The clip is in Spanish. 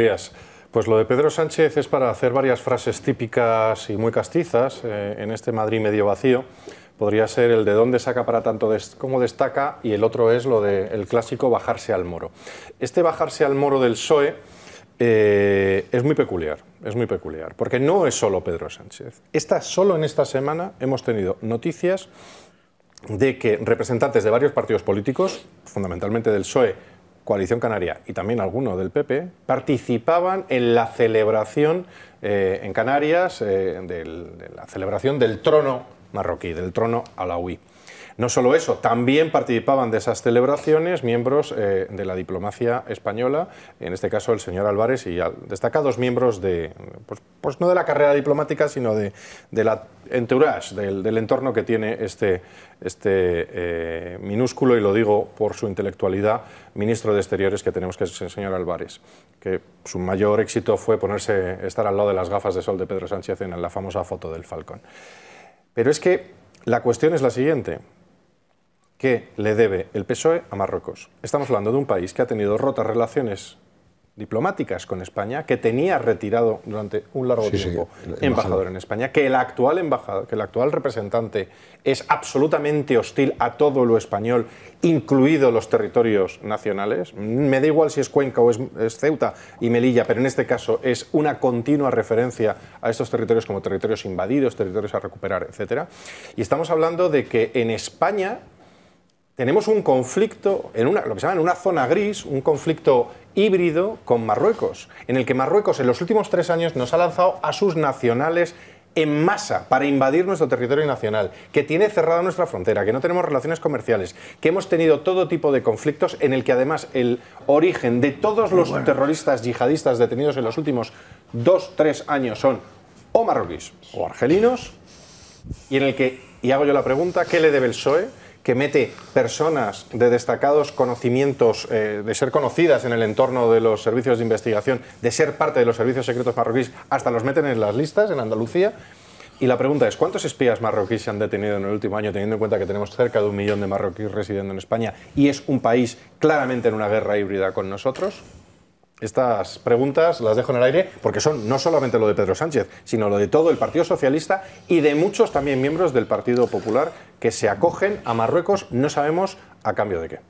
días. Pues lo de Pedro Sánchez es para hacer varias frases típicas y muy castizas eh, en este Madrid medio vacío. Podría ser el de dónde saca para tanto como destaca y el otro es lo del clásico bajarse al moro. Este bajarse al moro del PSOE eh, es muy peculiar, es muy peculiar, porque no es solo Pedro Sánchez. solo en esta semana hemos tenido noticias de que representantes de varios partidos políticos, fundamentalmente del PSOE, Coalición Canaria y también algunos del PP participaban en la celebración eh, en Canarias, eh, del, de la celebración del trono marroquí, del trono alawi. No solo eso, también participaban de esas celebraciones miembros eh, de la diplomacia española, en este caso el señor Álvarez y destacados miembros de, pues, pues, no de la carrera diplomática, sino de, la entourage, del, entorno que tiene este, este eh, minúsculo, y lo digo por su intelectualidad, ministro de Exteriores que tenemos que es el señor Álvarez, que su mayor éxito fue ponerse, estar al lado de las gafas de sol de Pedro Sánchez en la famosa foto del Falcón. Pero es que la cuestión es la siguiente que le debe el PSOE a Marruecos. Estamos hablando de un país que ha tenido rotas relaciones diplomáticas con España, que tenía retirado durante un largo tiempo embajador. en España, que el actual embajador, que el actual representante es absolutamente hostil a todo lo español, incluido los territorios nacionales. Me da igual si es Cuenca o es, es Ceuta y Melilla, pero en este caso es una continua referencia a estos territorios como territorios invadidos, territorios a recuperar, etcétera. Y estamos hablando de que en España tenemos un conflicto, en una, lo que se llama en una zona gris, un conflicto híbrido con Marruecos, en el que Marruecos en los últimos tres años nos ha lanzado a sus nacionales en masa para invadir nuestro territorio nacional, que tiene cerrada nuestra frontera, que no tenemos relaciones comerciales, que hemos tenido todo tipo de conflictos en el que además el origen de todos los terroristas yihadistas detenidos en los últimos dos, tres años son o marroquíes o argelinos, y en el que, y hago yo la pregunta, ¿qué le debe el PSOE? que mete personas de destacados conocimientos, eh, de ser conocidas en el entorno de los servicios de investigación, de ser parte de los servicios secretos marroquíes, hasta los meten en las listas en Andalucía. Y la pregunta es, ¿cuántos espías marroquíes se han detenido en el último año, teniendo en cuenta que tenemos cerca de un millón de marroquíes residiendo en España y es un país claramente en una guerra híbrida con nosotros? Estas preguntas las dejo en el aire porque son no solamente lo de Pedro Sánchez, sino lo de todo el Partido Socialista y de muchos también miembros del Partido Popular que se acogen a Marruecos, no sabemos a cambio de qué.